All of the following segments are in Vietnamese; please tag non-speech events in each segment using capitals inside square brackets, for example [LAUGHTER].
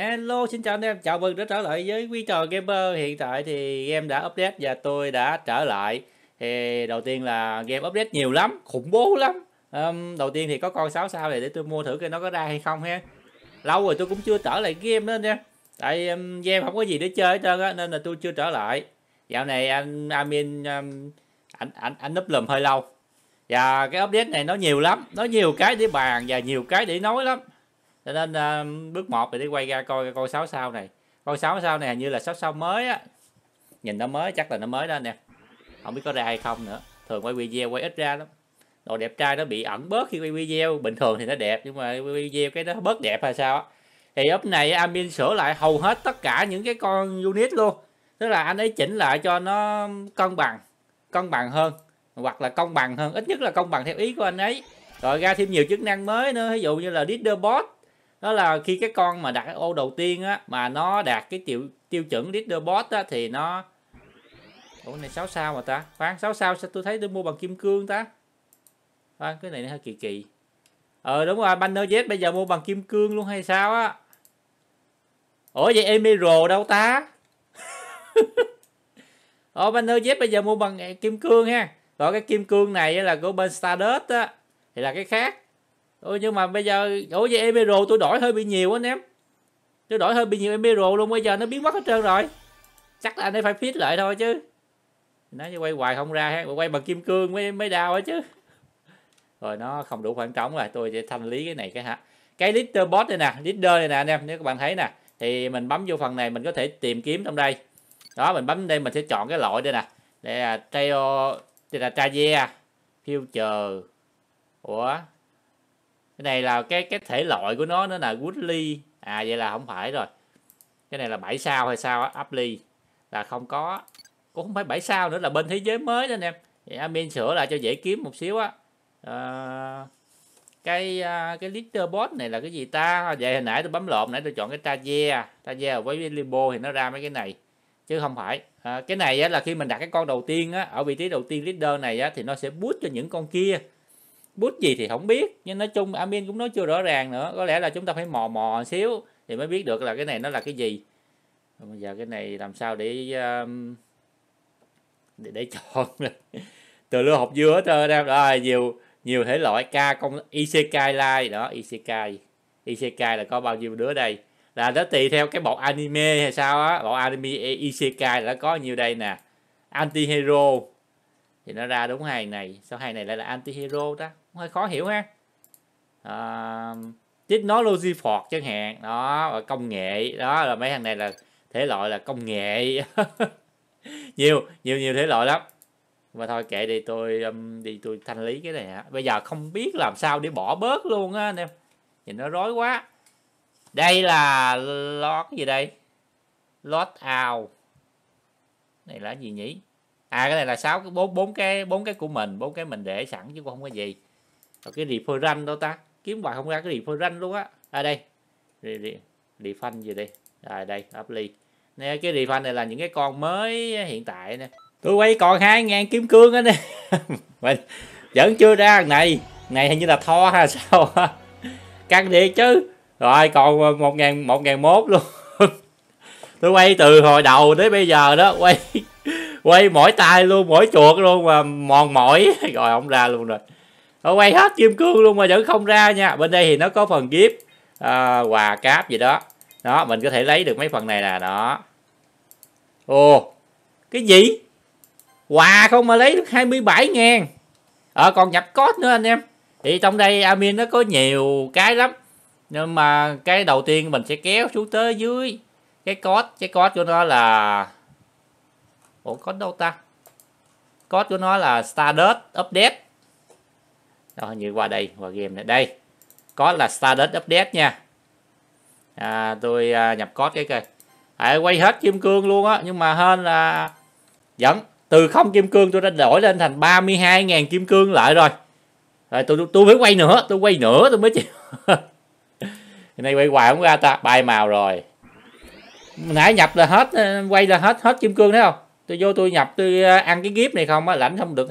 Hello, xin chào anh em, chào mừng đã trở lại với Quy Trò Gamer Hiện tại thì game đã update và tôi đã trở lại thì Đầu tiên là game update nhiều lắm, khủng bố lắm um, Đầu tiên thì có con 6 sao này để tôi mua thử cái nó có ra hay không ha Lâu rồi tôi cũng chưa trở lại game đó nha Tại um, game không có gì để chơi hết trơn á, nên là tôi chưa trở lại Dạo này anh Amin, um, anh, anh, anh núp lùm hơi lâu Và cái update này nó nhiều lắm, nó nhiều cái để bàn và nhiều cái để nói lắm cho nên à, bước 1 thì đi quay ra coi coi sáu sao này coi sáu sao này hình như là sáu sao mới á nhìn nó mới chắc là nó mới đó nè không biết có ra hay không nữa thường quay video quay ít ra lắm đồ đẹp trai nó bị ẩn bớt khi quay video bình thường thì nó đẹp nhưng mà quay video cái nó bớt đẹp hay sao á thì ấp này admin sửa lại hầu hết tất cả những cái con unit luôn tức là anh ấy chỉnh lại cho nó cân bằng cân bằng hơn hoặc là công bằng hơn ít nhất là công bằng theo ý của anh ấy rồi ra thêm nhiều chức năng mới nữa ví dụ như là leaderboard đó là khi cái con mà đặt cái ô đầu tiên á mà nó đạt cái tiêu tiêu chuẩn leader bot á thì nó ủa này 6 sao mà ta khoan 6 sao sao tôi thấy tôi mua bằng kim cương ta khoan cái này nó hơi kỳ kỳ ờ đúng rồi banner z bây giờ mua bằng kim cương luôn hay sao á ủa vậy emerald đâu ta Ồ [LAUGHS] banner Z bây giờ mua bằng à, kim cương ha. Còn cái kim cương này là của bên Stardust á thì là cái khác ôi nhưng mà bây giờ ủa vậy emerald tôi đổi hơi bị nhiều anh em tôi đổi hơi bị nhiều emerald luôn bây giờ nó biến mất hết trơn rồi chắc là anh ấy phải fit lại thôi chứ nói chứ quay hoài không ra ha quay bằng kim cương mới mới đau á chứ rồi nó không đủ khoảng trống rồi tôi sẽ thanh lý cái này cái hả cái leader bot đây nè leader này nè anh em nếu các bạn thấy nè thì mình bấm vô phần này mình có thể tìm kiếm trong đây đó mình bấm đây mình sẽ chọn cái loại đây nè đây là trail đây là traje future ủa cái này là cái cái thể loại của nó nó là Woodley à vậy là không phải rồi cái này là 7 sao hay sao á là không có cũng không phải 7 sao nữa là bên thế giới mới đó anh em vậy admin sửa lại cho dễ kiếm một xíu á à, cái ờ, cái leader bot này là cái gì ta vậy hồi nãy tôi bấm lộn nãy tôi chọn cái Traje Traje với Libo thì nó ra mấy cái này chứ không phải à, cái này á, là khi mình đặt cái con đầu tiên á, ở vị trí đầu tiên leader này á, thì nó sẽ boost cho những con kia bút gì thì không biết nhưng nói chung Amin cũng nói chưa rõ ràng nữa có lẽ là chúng ta phải mò mò xíu thì mới biết được là cái này nó là cái gì bây giờ cái này làm sao để um, để, để chọn [LAUGHS] từ lưa học dưa hết trơn em rồi à, nhiều nhiều thể loại k công ICK like đó ICK ICK là có bao nhiêu đứa đây là nó tùy theo cái bộ anime hay sao á bộ anime ICK là có nhiều đây nè anti hero thì nó ra đúng hai này sau hai này lại là anti hero đó hơi khó hiểu ha à, technology Ford chẳng hạn đó và công nghệ đó là mấy thằng này là thể loại là công nghệ [LAUGHS] nhiều nhiều nhiều thể loại lắm mà thôi kệ đi tôi um, đi tôi thanh lý cái này hả bây giờ không biết làm sao để bỏ bớt luôn á anh em nhìn nó rối quá đây là lót gì đây lót out này là gì nhỉ à cái này là sáu cái bốn bốn cái bốn cái của mình bốn cái mình để sẵn chứ không có gì ở ờ, cái refer ranh đâu ta kiếm hoài không ra cái refer ranh luôn á à đây refund gì đây à đây apply nè cái refund này là những cái con mới hiện tại nè tôi quay còn hai ngàn kiếm cương á nè [LAUGHS] vẫn chưa ra này này hình như là tho ha [LAUGHS] sao căng thiệt chứ rồi còn một ngàn một ngàn mốt luôn [LAUGHS] tôi quay từ hồi đầu tới bây giờ đó quay quay mỗi tay luôn mỗi chuột luôn mà mòn mỏi rồi không ra luôn rồi nó quay hết kim cương luôn mà vẫn không ra nha bên đây thì nó có phần gift à, quà cáp gì đó đó mình có thể lấy được mấy phần này là đó ồ cái gì quà không mà lấy được 27 ngàn ờ còn nhập code nữa anh em thì trong đây admin nó có nhiều cái lắm nhưng mà cái đầu tiên mình sẽ kéo xuống tới dưới cái code cái code của nó là ủa code đâu ta code của nó là Stardust update đó như qua đây qua game này đây có là Stardust update nha à, tôi à, nhập code cái coi à, quay hết kim cương luôn á nhưng mà hơn là dẫn từ không kim cương tôi đã đổi lên thành 32.000 kim cương lại rồi rồi tôi, tôi tôi quay nữa tôi quay nữa tôi mới chịu [LAUGHS] này quay hoài không ra ta bài màu rồi nãy nhập là hết à, quay là hết hết kim cương thấy không tôi vô tôi nhập tôi à, ăn cái kiếp này không á lãnh không được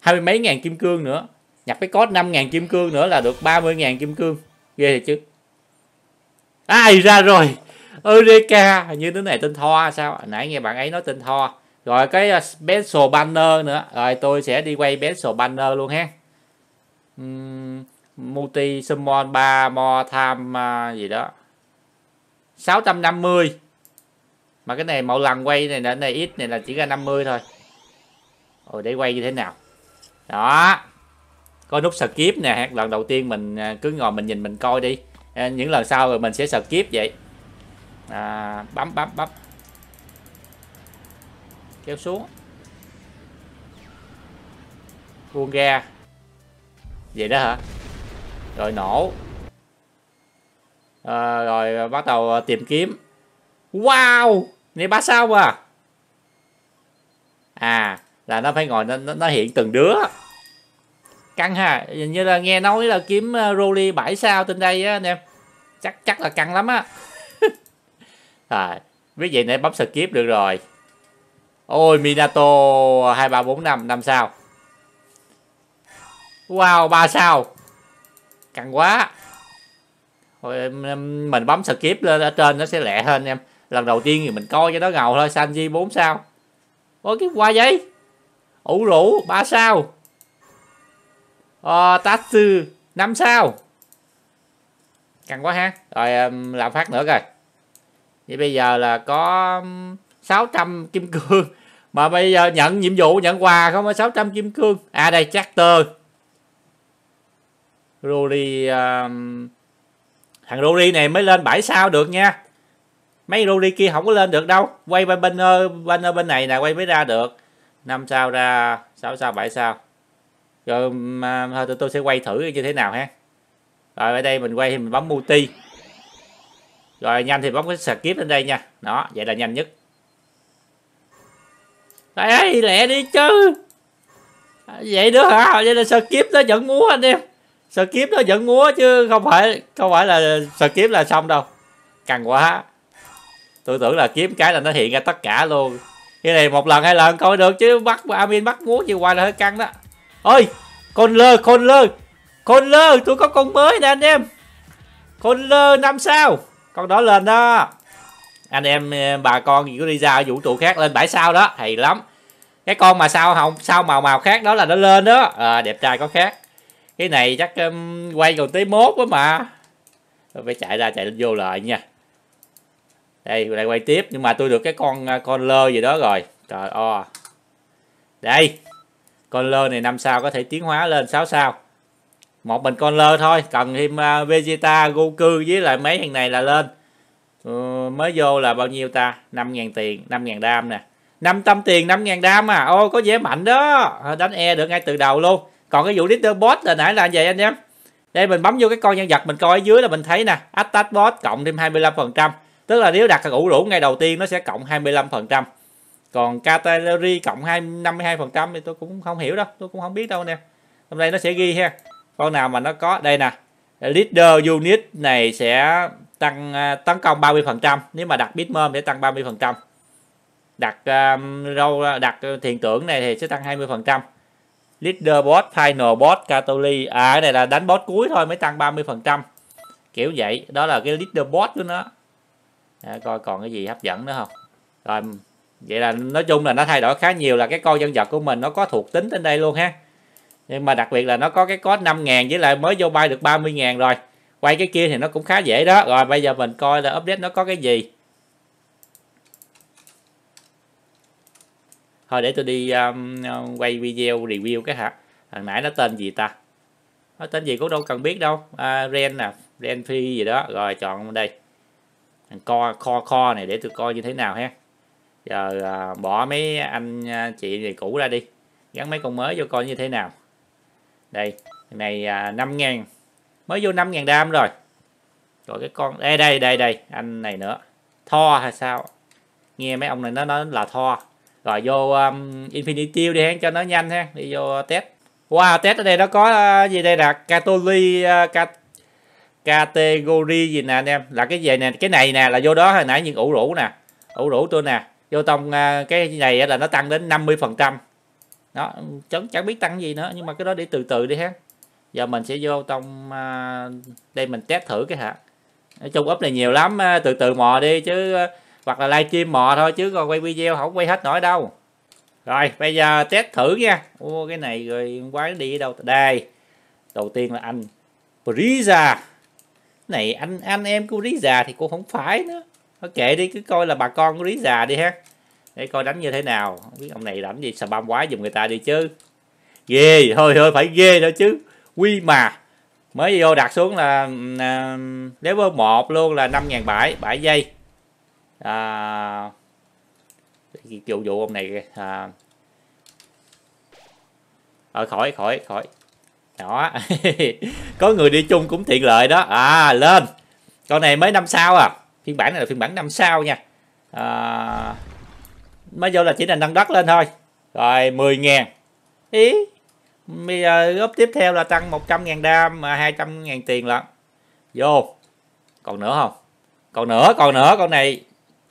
hai mươi mấy ngàn kim cương nữa Nhặt cái code 5.000 kim cương nữa là được 30.000 kim cương. Ghê thiệt chứ. Ai ra rồi. Eureka. Như thế này tên Thoa sao? Nãy nghe bạn ấy nói tên Thoa. Rồi cái special uh, banner nữa. Rồi tôi sẽ đi quay special banner luôn ha. Uhm, multi summon 3 more time uh, gì đó. 650 mà cái này mỗi lần quay này là này ít này là chỉ ra 50 thôi rồi để quay như thế nào đó có nút skip nè lần đầu tiên mình à, cứ ngồi mình nhìn mình coi đi à, những lần sau rồi mình sẽ skip vậy à, bấm bấm bấm kéo xuống buông ra vậy đó hả rồi nổ à, rồi bắt đầu à, tìm kiếm wow này ba sao à à là nó phải ngồi nó, nó hiện từng đứa căng ha hình như là nghe nói là kiếm ờ, Rolly 7 sao trên đây á anh em chắc chắc là căng lắm á à, biết vậy nãy bấm skip được rồi ôi Minato hai ba bốn năm năm sao wow ba sao căng quá Thôi, mình bấm skip lên ở trên nó sẽ lẹ hơn em lần đầu tiên thì mình coi cho nó ngầu thôi sanji 4 sao ôi cái quà vậy ủ rũ ba sao à, Tatsu 5 sao Căng quá ha Rồi làm phát nữa rồi Vậy bây giờ là có 600 kim cương Mà bây giờ nhận nhiệm vụ nhận quà không có 600 kim cương À đây chapter Rory um, Thằng Rory này mới lên 7 sao được nha Mấy Rory kia không có lên được đâu Quay bên bên, ờ, bên, bên này nè Quay mới ra được 5 sao ra 6 sao 7 sao rồi mà thôi tụi tôi sẽ quay thử như thế nào ha rồi ở đây mình quay thì mình bấm multi rồi nhanh thì bấm cái skip lên đây nha đó vậy là nhanh nhất đây lẹ đi chứ vậy nữa hả vậy là skip nó vẫn múa anh em skip nó vẫn múa chứ không phải không phải là skip là xong đâu cần quá tôi tưởng là kiếm cái là nó hiện ra tất cả luôn cái này một lần hai lần coi được chứ bắt amin bắt múa gì hoài là hơi căng đó ơi con lơ con lơ con lơ tôi có con mới nè anh em con lơ năm sao con đó lên đó anh em ờ, bà con gì có đi ra vũ trụ khác lên bãi sao đó hay lắm cái con mà sao hồng sao màu màu khác đó là nó lên đó à, đẹp trai có khác cái này chắc um, quay còn tới mốt quá mà tôi phải chạy ra chạy lên vô lại nha đây lại quay tiếp nhưng mà tôi được cái con ờ, con lơ gì đó rồi trời ơi đây con lơ này năm sao có thể tiến hóa lên 6 sao một mình con lơ thôi cần thêm à, Vegeta Goku với lại mấy thằng này là lên ừ, mới vô là bao nhiêu ta 5.000 tiền 5.000 đam nè 500 tiền 5.000 đam à ô có dễ mạnh đó ờ, đánh e được ngay từ đầu luôn còn cái vụ Little boss là nãy là vậy anh em đây mình bấm vô cái con nhân vật mình coi ở dưới là mình thấy nè attack boss cộng thêm 25 phần trăm tức là nếu đặt ủ rũ ngay đầu tiên nó sẽ cộng 25 phần trăm còn category cộng phần trăm thì tôi cũng không hiểu đâu tôi cũng không biết đâu nè hôm nay nó sẽ ghi ha con nào mà nó có đây nè leader unit này sẽ tăng à, tấn công 30% nếu mà đặt bitmom để tăng 30% đặt um, à, râu à, đặt thiền tưởng này thì sẽ tăng 20% leader boss final boss category à cái này là đánh boss cuối thôi mới tăng 30% kiểu vậy đó là cái leader boss của nó à, coi còn cái gì hấp dẫn nữa không rồi vậy là nói chung là nó thay đổi khá nhiều là cái coi dân vật của mình nó có thuộc tính trên đây luôn ha nhưng mà đặc biệt là nó có cái có 5.000 với lại mới vô bay được 30.000 rồi quay cái kia thì nó cũng khá dễ đó rồi bây giờ mình coi là update nó có cái gì thôi để tôi đi um, uh, quay video review cái hả thằng à, nãy nó tên gì ta nó tên gì cũng đâu cần biết đâu à, ren nè ren phi gì đó rồi chọn đây thằng co co co này để tôi coi như thế nào ha giờ à, bỏ mấy anh à, chị này cũ ra đi gắn mấy con mới vô coi như thế nào đây này à, 5 ngàn mới vô 5 ngàn đam rồi rồi cái con đây đây đây đây anh này nữa Thor hay sao nghe mấy ông này nó nói là Thor rồi vô um, Infinity đi hén cho nó nhanh ha đi vô test wow test ở đây nó có uh, gì đây là category uh, category gì nè anh em là cái gì nè cái này nè là vô đó hồi nãy những ủ rũ nè ủ rũ tôi nè vô tông à, cái này là nó tăng đến 50 phần trăm đó chẳng, chẳng biết tăng gì nữa nhưng mà cái đó để từ từ đi ha giờ mình sẽ vô tông à, đây mình test thử cái hạt nói chung úp này nhiều lắm à, từ từ mò đi chứ hoặc là livestream mò thôi chứ còn quay video không quay hết nổi đâu rồi bây giờ test thử nha ô cái này rồi quái đi đâu đây đầu tiên là anh Brisa này anh anh em của Brisa thì cũng không phải nữa nó kệ đi cứ coi là bà con của lý già đi ha để coi đánh như thế nào không biết ông này đánh gì sà bam quá giùm người ta đi chứ ghê thôi thôi phải ghê nữa chứ quy mà mới vô đặt xuống là à, level một luôn là năm ngàn bảy bảy giây à, dụ dụ ông này à, ở ờ, khỏi khỏi khỏi đó [LAUGHS] có người đi chung cũng tiện lợi đó à lên con này mới năm sao à phiên bản này là phiên bản năm sao nha à, mới vô là chỉ là nâng đất lên thôi rồi 10 ngàn ý bây giờ góp tiếp theo là tăng 100 ngàn đam mà 200 ngàn tiền lận vô còn nữa không còn nữa còn nữa con này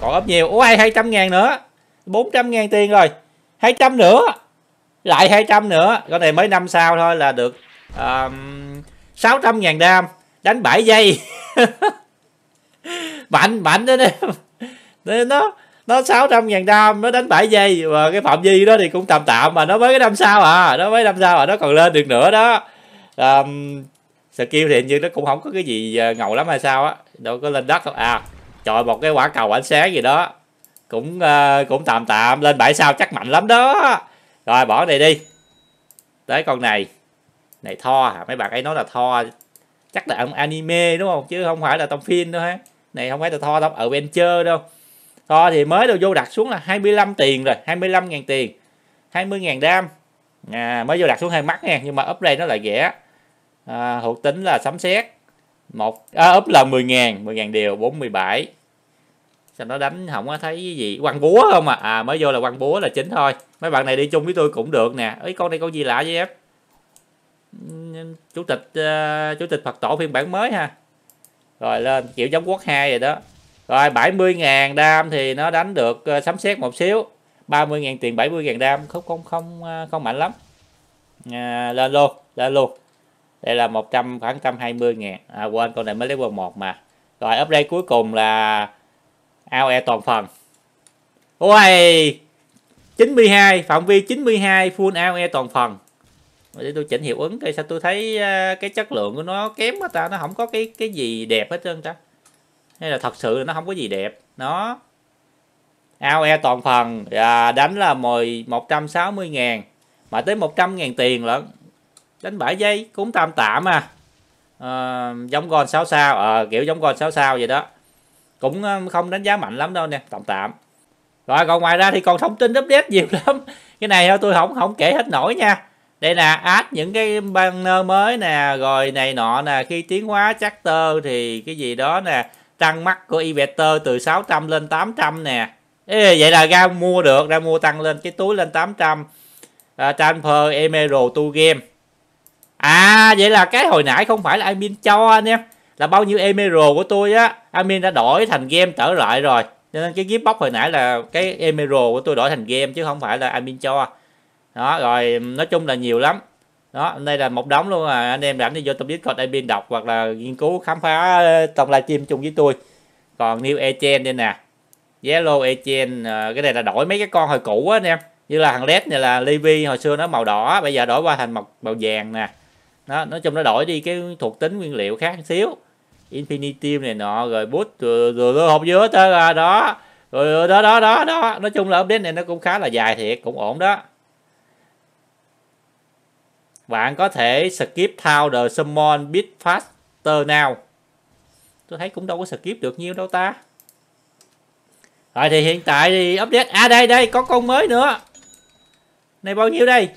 còn góp nhiều ôi 200 ngàn nữa 400 ngàn tiền rồi 200 nữa lại 200 nữa con này mới năm sao thôi là được um, 600 ngàn đam đánh 7 giây [LAUGHS] mạnh mạnh đó nên nó nó 600 ngàn đam nó đánh 7 giây và cái phạm vi đó thì cũng tạm tạm mà nó mới cái năm sau à nó mới năm sau à nó còn lên được nữa đó um, skill thì như nó cũng không có cái gì ờ, ngầu lắm hay sao á đâu có lên đất không à trời một cái quả cầu ánh sáng gì đó cũng uh, cũng tạm tạm lên bãi sao chắc mạnh lắm đó rồi bỏ này đi tới con này này thoa hả mấy bạn ấy nói là thoa chắc là ông anime đúng không chứ không phải là tông phim đâu ha này không phải là tho đâu ở venture đâu tho thì mới đầu vô đặt xuống là 25 tiền rồi 25.000 tiền 20.000 đam à, mới vô đặt xuống hai mắt nha nhưng mà up đây nó lại rẻ à, thuộc tính là sấm sét một à, up là 10.000 10.000 điều 47 sao nó đánh không có thấy cái gì quăng búa không à à mới vô là quăng búa là chính thôi mấy bạn này đi chung với tôi cũng được nè ấy con này con gì lạ vậy em chủ tịch uh, chủ tịch phật tổ phiên bản mới ha rồi lên kiểu giống quốc 2 rồi đó rồi 70.000 đam thì nó đánh được ờ, sấm sét một xíu 30.000 tiền 70.000 đam không không không ờ, không mạnh lắm à, lên luôn lên luôn đây là 100 khoảng 120 ngàn à quên con này mới lấy level 1 mà rồi update cuối cùng là ao e toàn phần ôi 92 phạm vi 92 full ao e toàn phần để tôi chỉnh hiệu ứng coi sao tôi thấy à, cái chất lượng của nó kém quá ta nó không có cái cái gì đẹp hết trơn ta hay là thật sự là nó không có gì đẹp nó ao e toàn phần à, đánh là 10 160 ngàn mà tới 100 ngàn tiền lận đánh 7 giây cũng tạm tạm à, à giống con 6 sao à, kiểu giống con 6 sao vậy đó cũng không đánh giá mạnh lắm đâu nè tạm tạm rồi còn ngoài ra thì còn thông tin update nhiều lắm cái này tôi không không kể hết nổi nha đây là add những cái banner mới nè rồi này nọ nè khi tiến hóa charter thì cái gì đó nè tăng mắt của Ivector từ 600 lên 800 nè Ê, vậy là ra mua được ra mua tăng lên cái túi lên 800 à, transfer emerald to game à vậy là cái hồi nãy không phải là admin cho anh em là bao nhiêu emerald của tôi á admin đã đổi thành game trở lại rồi cho nên cái gift box hồi nãy là cái emerald của tôi đổi thành game chứ không phải là admin cho đó rồi nói chung là nhiều lắm đó đây là một đống luôn à anh em rảnh thì vô trong discord biên đọc hoặc là nghiên cứu khám phá ờ, trong chim chung với tôi còn new echen đây nè Zalo echen ờ, cái này là đổi mấy cái con hồi cũ á anh em như là thằng led này là Levi hồi xưa nó màu đỏ bây giờ đổi qua thành màu màu vàng nè đó nói chung nó đổi đi cái thuộc tính nguyên liệu khác xíu Infinity này nọ rồi bút rồi, rồi hộp dứa tới đó rồi đó đó đó đó nói chung là update này nó cũng khá là dài thiệt cũng ổn đó bạn có thể skip thao the summon bit faster now tôi thấy cũng đâu có skip được nhiêu đâu ta rồi thì hiện tại thì update à đây đây có con mới nữa này bao nhiêu đây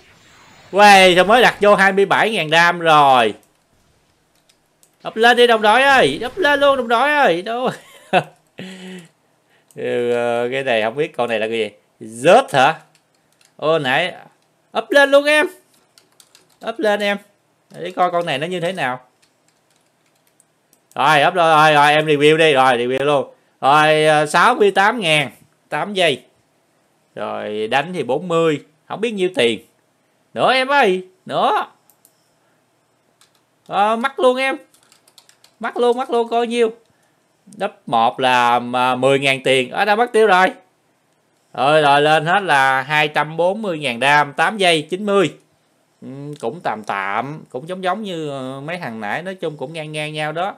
quay wow, mới đặt vô 27.000 đam rồi Up lên đi đồng đội ơi Up lên luôn đồng đội ơi Đâu [LAUGHS] ừ, ờ, Cái này không biết con này là cái gì Rớt hả Ô nãy Up lên luôn em ấp lên em để coi con này nó như thế nào rồi ấp lên rồi, rồi em review đi rồi review luôn rồi 68 ờ, ngàn 8 giây rồi đánh thì 40 không biết nhiêu tiền nữa em ơi nữa à, mắc luôn em mắc luôn mắc luôn coi nhiêu đắp một là 10.000 ờ, tiền ở à, đã mất tiêu rồi rồi rồi lên hết là 240.000 đam 8 giây 90 cũng tạm tạm cũng giống giống như ờ, mấy thằng nãy nói chung cũng ngang ngang nhau đó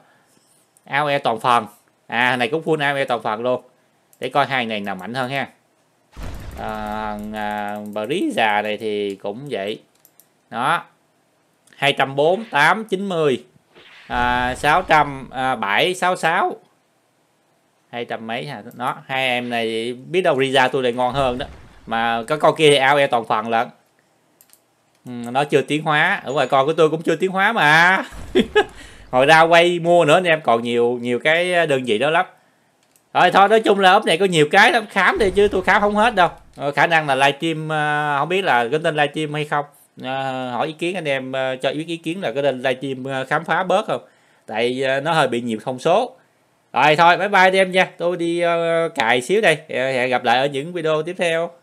ao e toàn phần à này cũng full ao e toàn phần luôn để coi hai này nào mạnh hơn ha à, à, Brí già này thì cũng vậy đó chín mươi à, sáu trăm à, bảy sáu sáu hai trăm mấy ha nó hai em này biết đâu Riza tôi lại ngon hơn đó mà có con kia thì ao e toàn phần lận Ừ, nó chưa tiến hóa ở ngoài con của tôi cũng chưa tiến hóa mà [LAUGHS] hồi ra quay mua nữa anh em còn nhiều nhiều cái đơn vị đó lắm rồi thôi nói chung là ốp này có nhiều cái lắm khám thì chứ tôi khám không hết đâu ờ, khả năng là livestream ờ, không biết là có tên livestream hay không uh, hỏi ý kiến anh em ờ, cho biết ý kiến là có nên livestream khám phá bớt không tại nó hơi bị nhiều thông số rồi thôi bye bye anh em nha tôi đi uh, cài xíu đây hẹn gặp lại ở những video tiếp theo